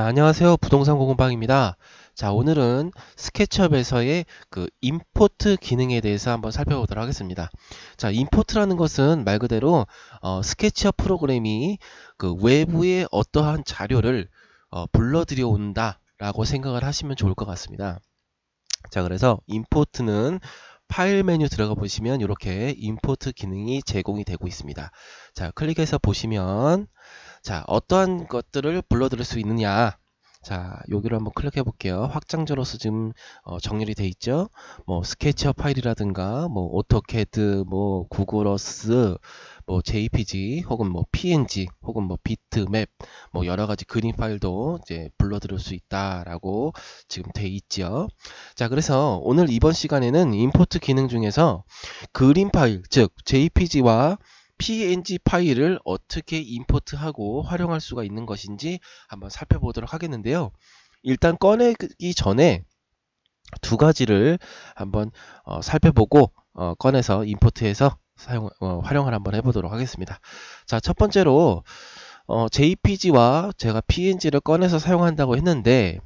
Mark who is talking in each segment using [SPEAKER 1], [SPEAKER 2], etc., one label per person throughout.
[SPEAKER 1] 자, 안녕하세요. 부동산 고금방입니다 자, 음. 오늘은 스케치업에서의 그 임포트 기능에 대해서 한번 살펴보도록 하겠습니다. 자, 임포트라는 것은 말 그대로 어, 스케치업 프로그램이 그 외부의 어떠한 자료를 어, 불러들여 온다라고 생각을 하시면 좋을 것 같습니다. 자, 그래서 임포트는 파일 메뉴 들어가 보시면 이렇게 임포트 기능이 제공이 되고 있습니다. 자, 클릭해서 보시면 자, 어떠한 것들을 불러들일 수 있느냐. 자, 여기를 한번 클릭해 볼게요. 확장자로서 지금 어, 정렬이 돼 있죠. 뭐 스케치업 파일이라든가 뭐 오토캐드, 뭐 구글어스, 뭐 JPG 혹은 뭐 PNG 혹은 뭐 비트맵 뭐 여러 가지 그림 파일도 이제 불러들일 수 있다라고 지금 돼 있죠. 자, 그래서 오늘 이번 시간에는 임포트 기능 중에서 그림 파일, 즉 JPG와 png 파일을 어떻게 임포트하고 활용할 수가 있는 것인지 한번 살펴보도록 하겠는데요. 일단 꺼내기 전에 두 가지를 한번 어, 살펴보고 어, 꺼내서 임포트해서 사용, 어, 활용을 한번 해보도록 하겠습니다. 자, 첫 번째로 어, JPG와 제가 PNG를 꺼내서 사용한다고 했는데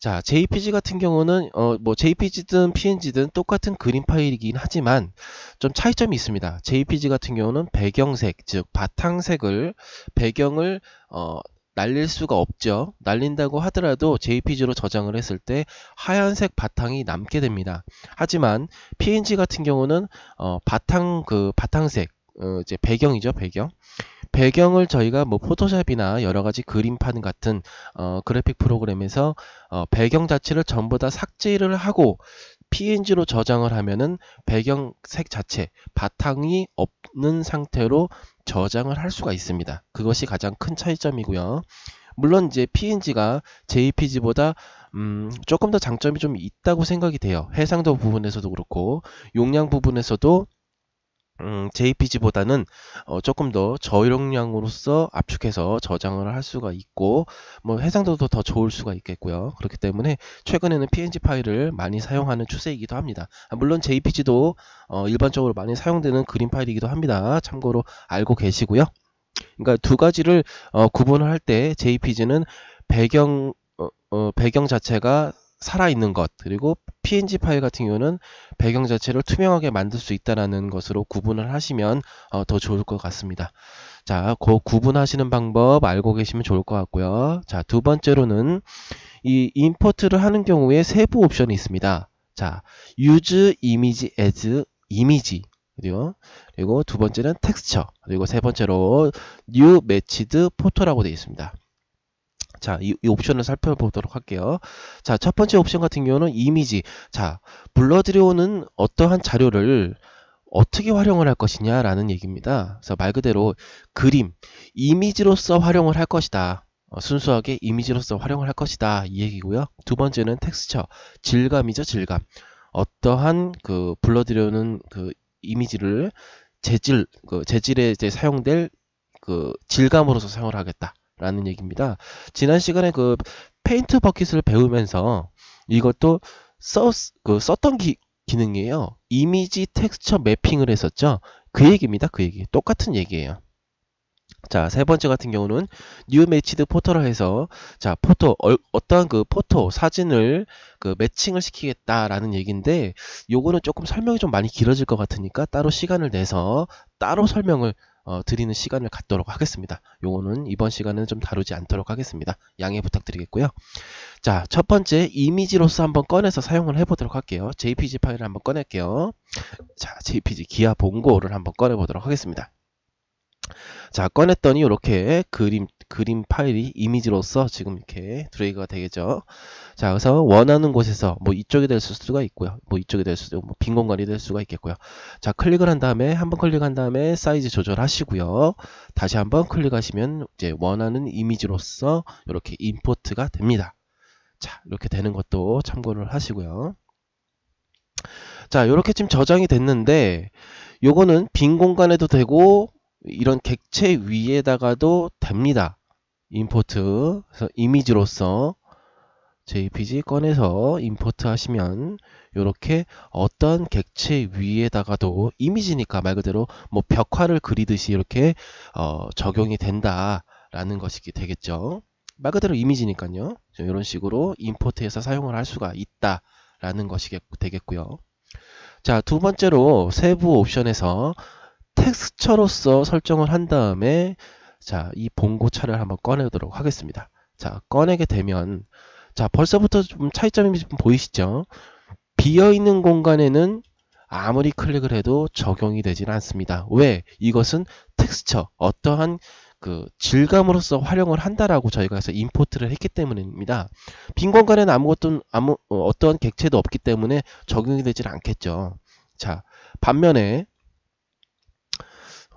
[SPEAKER 1] 자, JPG 같은 경우는 어, 뭐 JPG든 PNG든 똑같은 그림 파일이긴 하지만 좀 차이점이 있습니다. JPG 같은 경우는 배경색, 즉 바탕색을 배경을 어, 날릴 수가 없죠. 날린다고 하더라도 JPG로 저장을 했을 때 하얀색 바탕이 남게 됩니다. 하지만 PNG 같은 경우는 어, 바탕 그 바탕색 어, 이제 배경이죠, 배경. 배경을 저희가 뭐 포토샵이나 여러 가지 그림판 같은 어, 그래픽 프로그램에서 어, 배경 자체를 전부 다 삭제를 하고 PNG로 저장을 하면은 배경색 자체 바탕이 없는 상태로 저장을 할 수가 있습니다. 그것이 가장 큰 차이점이고요. 물론 이제 PNG가 JPG보다 음, 조금 더 장점이 좀 있다고 생각이 돼요. 해상도 부분에서도 그렇고 용량 부분에서도 음, JPG보다는 어, 조금 더저용량으로서 압축해서 저장을 할 수가 있고 뭐 해상도도 더 좋을 수가 있겠고요. 그렇기 때문에 최근에는 PNG 파일을 많이 사용하는 추세이기도 합니다. 아, 물론 JPG도 어, 일반적으로 많이 사용되는 그림 파일이기도 합니다. 참고로 알고 계시고요. 그러니까 두 가지를 어, 구분을 할 때 JPG는 배경 어, 어, 배경 자체가 살아있는 것 그리고 PNG 파일 같은 경우는 배경 자체를 투명하게 만들 수 있다라는 것으로 구분을 하시면 어, 더 좋을 것 같습니다. 자, 그 구분하시는 방법 알고 계시면 좋을 것 같고요. 자, 두 번째로는 이 임포트를 하는 경우에 세부 옵션이 있습니다. 자, use image as 이미지 그리고 그리고 두 번째는 텍스처 그리고 세 번째로 new matched photo라고 되어 있습니다. 자, 이, 이, 옵션을 살펴보도록 할게요. 자, 첫 번째 옵션 같은 경우는 이미지. 자, 불러들여오는 어떠한 자료를 어떻게 활용을 할 것이냐라는 얘기입니다. 그래서 말 그대로 그림, 이미지로서 활용을 할 것이다. 어, 순수하게 이미지로서 활용을 할 것이다. 이 얘기고요. 두 번째는 텍스처, 질감이죠, 질감. 어떠한 그 불러들여오는 그 이미지를 재질, 그 재질에 이제 사용될 그 질감으로서 사용을 하겠다. 라는 얘기입니다. 지난 시간에 그 페인트 버킷을 배우면서 이것도 썼, 그 썼던 기, 기능이에요. 이미지 텍스처 매핑을 했었죠. 그 얘기입니다. 그 얘기. 똑같은 얘기예요. 자, 세 번째 같은 경우는 뉴 매치드 포터를 해서 자, 포토 어, 어떠한 그 포토 사진을 그 매칭을 시키겠다라는 얘기인데 요거는 조금 설명이 좀 많이 길어질 것 같으니까 따로 시간을 내서 따로 설명을 어, 드리는 시간을 갖도록 하겠습니다. 요거는 이번 시간은 좀 다루지 않도록 하겠습니다. 양해 부탁드리겠고요. 자, 첫 번째 이미지로서 한번 꺼내서 사용을 해보도록 할게요. JPG 파일을 한번 꺼낼게요. 자, JPG 기아 본고를 한번 꺼내보도록 하겠습니다. 자, 꺼냈더니 이렇게 그림 그림 파일이 이미지로서 지금 이렇게 드래그가 되겠죠. 자, 그래서 원하는 곳에서 뭐 이쪽이 될 수가 있고요. 뭐 이쪽이 될 수도 있고, 뭐빈 공간이 될 수가 있겠고요. 자, 클릭을 한 다음에 한 번 클릭한 다음에 사이즈 조절하시고요. 다시 한번 클릭하시면 이제 원하는 이미지로서 이렇게 임포트가 됩니다. 자, 이렇게 되는 것도 참고를 하시고요. 자, 이렇게 지금 저장이 됐는데 요거는 빈 공간에도 되고 이런 객체 위에다가도 됩니다. 임포트 그래서 이미지로서 JPG 꺼내서 임포트 하시면 이렇게 어떤 객체 위에다가도 이미지니까 말 그대로 뭐 벽화를 그리듯이 이렇게 어, 적용이 된다라는 것이 되겠죠. 말 그대로 이미지니까요. 이런 식으로 임포트해서 사용을 할 수가 있다라는 것이 되겠고요. 자, 두 번째로 세부 옵션에서 텍스처로서 설정을 한 다음에 자, 이 봉고차를 한번 꺼내도록 하겠습니다. 자, 꺼내게 되면 자, 벌써부터 좀 차이점이 좀 보이시죠? 비어 있는 공간에는 아무리 클릭을 해도 적용이 되지 않습니다. 왜? 이것은 텍스처, 어떠한 그 질감으로서 활용을 한다라고 저희가 해서 임포트를 했기 때문입니다. 빈 공간에는 아무것도 아무 어, 어떠한 객체도 없기 때문에 적용이 되질 않겠죠. 자, 반면에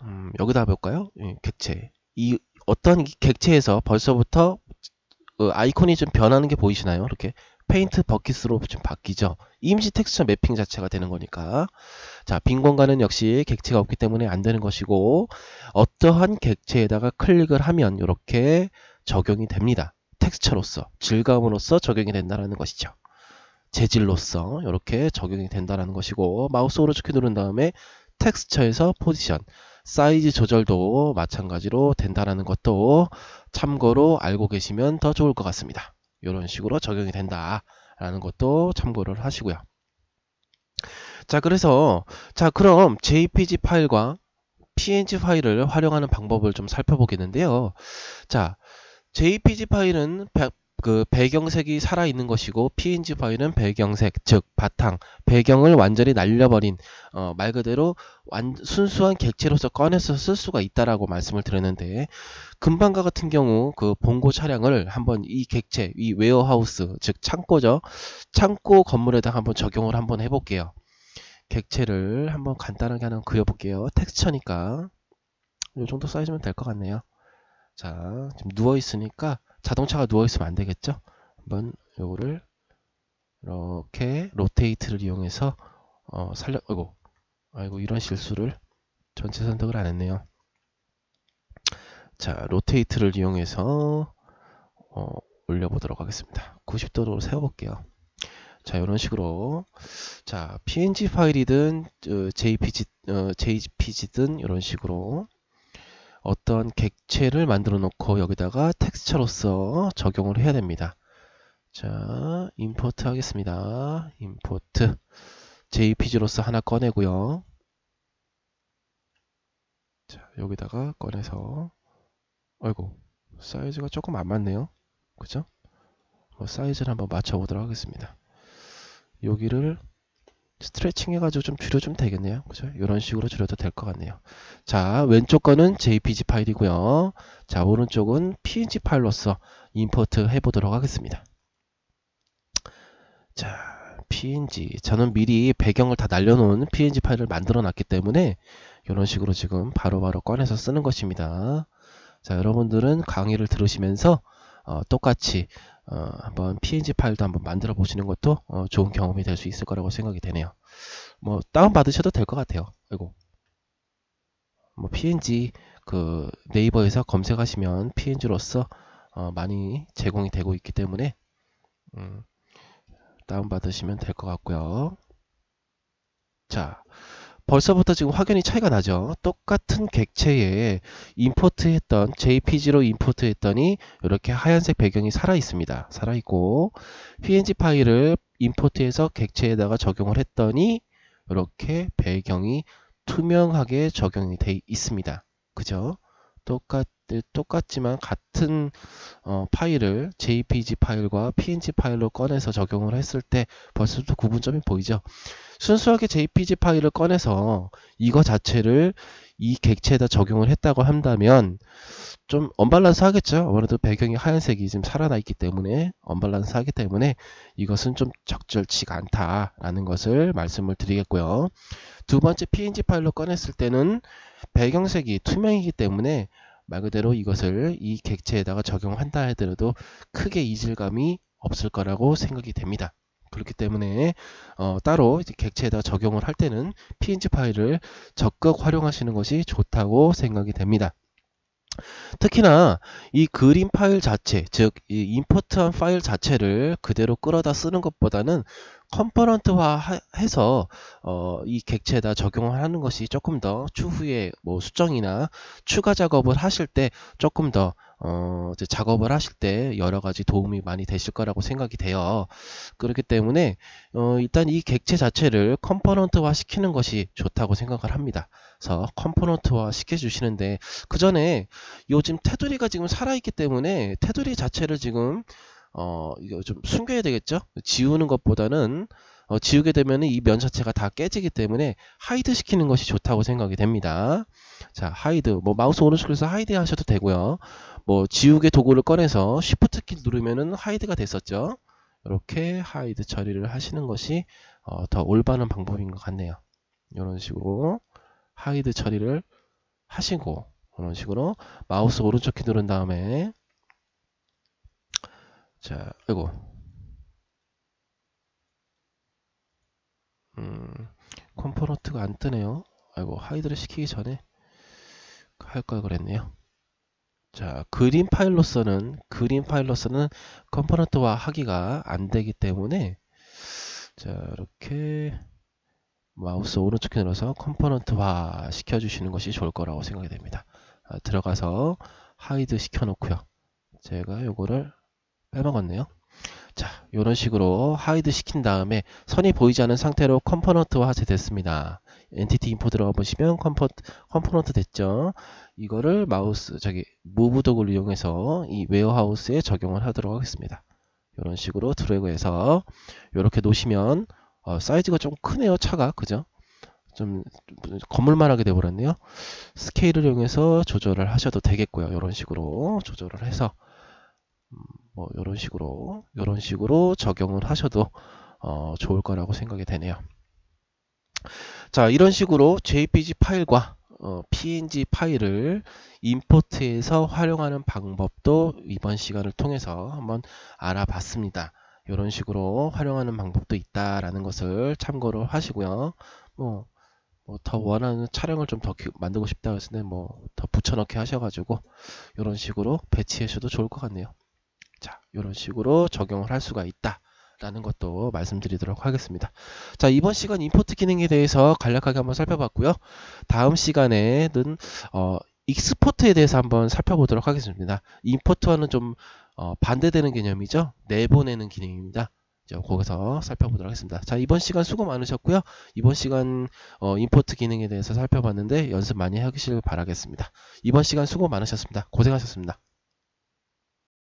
[SPEAKER 1] 음, 여기다 볼까요? 예, 객체. 이 어떤 객체에서 벌써부터 그 아이콘이 좀 변하는 게 보이시나요? 이렇게 페인트 버킷으로 좀 바뀌죠. 임시 텍스처 매핑 자체가 되는 거니까. 자, 빈 공간은 역시 객체가 없기 때문에 안 되는 것이고 어떠한 객체에다가 클릭을 하면 이렇게 적용이 됩니다. 텍스처로서 질감으로서 적용이 된다는 것이죠. 재질로서 이렇게 적용이 된다는 것이고 마우스 오른쪽 키 누른 다음에 텍스처에서 포지션 사이즈 조절도 마찬가지로 된다라는 것도 참고로 알고 계시면 더 좋을 것 같습니다. 이런 식으로 적용이 된다라는 것도 참고를 하시고요. 자 그래서 자 그럼 JPG 파일과 PNG 파일을 활용하는 방법을 좀 살펴보겠는데요. 자 JPG 파일은 그 배경색이 살아있는 것이고 PNG 파일은 배경색, 즉 바탕, 배경을 완전히 날려버린 어, 말 그대로 완, 순수한 객체로서 꺼내서 쓸 수가 있다라고 말씀을 드렸는데 금방과 같은 경우 그 봉고 차량을 한번 이 객체, 이 웨어하우스, 즉 창고죠. 창고 건물에다 한번 적용을 한번 해볼게요. 객체를 한번 간단하게 하나 그려볼게요. 텍스처니까 이 정도 사이즈면 될 것 같네요. 자, 지금 누워있으니까 자동차가 누워있으면 안 되겠죠? 한번 요거를 이렇게 로테이트를 이용해서 어, 살려, 아이고, 아이고, 이런 실수를 전체 선택을 안 했네요. 자, 로테이트를 이용해서 어, 올려보도록 하겠습니다. 90도로 세워볼게요. 자, 이런 식으로 자, PNG 파일이든 어, JPG, 어, JPG든 이런 식으로 어떤 객체를 만들어 놓고 여기다가 텍스처로서 적용을 해야 됩니다. 자, 임포트 하겠습니다. 임포트 JPG로서 하나 꺼내고요. 자, 여기다가 꺼내서 아이고, 사이즈가 조금 안 맞네요. 그죠? 뭐 사이즈를 한번 맞춰보도록 하겠습니다. 여기를 스트레칭 해가지고 좀 줄여주면 되겠네요. 그죠? 이런 식으로 줄여도 될 것 같네요. 자, 왼쪽 거는 JPG 파일이고요. 자, 오른쪽은 PNG 파일로서 임포트 해보도록 하겠습니다. 자, PNG. 저는 미리 배경을 다 날려놓은 PNG 파일을 만들어 놨기 때문에 이런 식으로 지금 바로바로 바로 꺼내서 쓰는 것입니다. 자, 여러분들은 강의를 들으시면서 어, 똑같이 어, 한번 PNG 파일도 한번 만들어 보시는 것도 어, 좋은 경험이 될 수 있을 거라고 생각이 되네요. 뭐 다운 받으셔도 될 것 같아요. 그리고 뭐 PNG 그 네이버에서 검색하시면 PNG로서 어, 많이 제공이 되고 있기 때문에 음, 다운 받으시면 될 것 같고요. 자, 벌써부터 지금 확연히 차이가 나죠. 똑같은 객체에 임포트했던 JPG로 임포트했더니 이렇게 하얀색 배경이 살아 있습니다. 살아 있고 PNG 파일을 임포트해서 객체에다가 적용을 했더니 이렇게 배경이 투명하게 적용이 돼 있습니다. 그죠? 똑같 똑같지만 같은 어, 파일을 JPG 파일과 PNG 파일로 꺼내서 적용을 했을 때 벌써부터 구분점이 보이죠. 순수하게 JPG 파일을 꺼내서 이거 자체를 이 객체에다 적용을 했다고 한다면 좀 언밸런스 하겠죠. 아무래도 배경이 하얀색이 지금 살아나 있기 때문에 언밸런스 하기 때문에 이것은 좀 적절치가 않다라는 것을 말씀을 드리겠고요. 두 번째 PNG 파일로 꺼냈을 때는 배경색이 투명이기 때문에 말 그대로 이것을 이 객체에다가 적용한다 하더라도 크게 이질감이 없을 거라고 생각이 됩니다. 그렇기 때문에 어, 따로 객체에다 적용을 할 때는 PNG 파일을 적극 활용하시는 것이 좋다고 생각이 됩니다. 특히나 이 그림 파일 자체, 즉 임포트한 파일 자체를 그대로 끌어다 쓰는 것보다는 컴포넌트화 해서 어, 이 객체에다 적용하는 것이 조금 더 추후에 뭐 수정이나 추가 작업을 하실 때 조금 더 어, 이제 작업을 하실 때 여러 가지 도움이 많이 되실 거라고 생각이 돼요. 그렇기 때문에 어, 일단 이 객체 자체를 컴포넌트화 시키는 것이 좋다고 생각을 합니다. 그래서 컴포넌트화 시켜주시는데 그 전에 요즘 테두리가 지금 살아있기 때문에 테두리 자체를 지금 어, 이거 좀 숨겨야 되겠죠? 지우는 것보다는 어, 지우게 되면 이 면 자체가 다 깨지기 때문에 하이드 시키는 것이 좋다고 생각이 됩니다. 자, 하이드. 뭐 마우스 오른쪽에서 하이드 하셔도 되고요. 뭐 지우개 도구를 꺼내서 Shift 키 누르면은 하이드가 됐었죠. 이렇게 하이드 처리를 하시는 것이 어, 더 올바른 방법인 것 같네요. 이런 식으로 하이드 처리를 하시고 이런 식으로 마우스 오른쪽 키 누른 다음에 자, 이거 음, 컴포넌트가 안 뜨네요. 아이고 하이드를 시키기 전에 할 걸 그랬네요. 자, 그림 파일로서는 그림 파일로서는 컴포넌트화 하기가 안 되기 때문에 자, 이렇게 마우스 오른쪽에 눌러서 컴포넌트화 시켜 주시는 것이 좋을 거라고 생각이 됩니다. 아, 들어가서 하이드 시켜 놓고요. 제가 요거를 빼먹었네요. 자, 이런 식으로 하이드 시킨 다음에 선이 보이지 않은 상태로 컴포넌트화 됐습니다. 엔티티 인포 들어가 보시면 컴포, 컴포넌트 됐죠. 이거를 마우스 저기 무브 독을 이용해서 이 웨어하우스에 적용을 하도록 하겠습니다. 이런 식으로 드래그해서 이렇게 놓으시면 어, 사이즈가 좀 크네요 차가 그죠? 좀, 좀 건물만하게 돼버렸네요. 스케일을 이용해서 조절을 하셔도 되겠고요. 이런 식으로 조절을 해서 음, 뭐 이런 식으로 이런 식으로 적용을 하셔도 어, 좋을 거라고 생각이 되네요. 자 이런 식으로 JPG 파일과 어, PNG 파일을 임포트해서 활용하는 방법도 이번 시간을 통해서 한번 알아봤습니다. 이런 식으로 활용하는 방법도 있다라는 것을 참고를 하시고요. 뭐, 뭐더 원하는 촬영을 좀 더 만들고 싶다 했을 때뭐더 붙여넣기 하셔가지고 이런 식으로 배치하셔도 좋을 것 같네요. 이런 식으로 적용을 할 수가 있다. 라는 것도 말씀드리도록 하겠습니다. 자, 이번 시간 임포트 기능에 대해서 간략하게 한번 살펴봤고요. 다음 시간에는 어, 익스포트에 대해서 한번 살펴보도록 하겠습니다. 임포트와는 좀 어, 반대되는 개념이죠. 내보내는 기능입니다. 자, 거기서 살펴보도록 하겠습니다. 자, 이번 시간 수고 많으셨고요. 이번 시간 어, 임포트 기능에 대해서 살펴봤는데 연습 많이 하시길 바라겠습니다. 이번 시간 수고 많으셨습니다. 고생하셨습니다.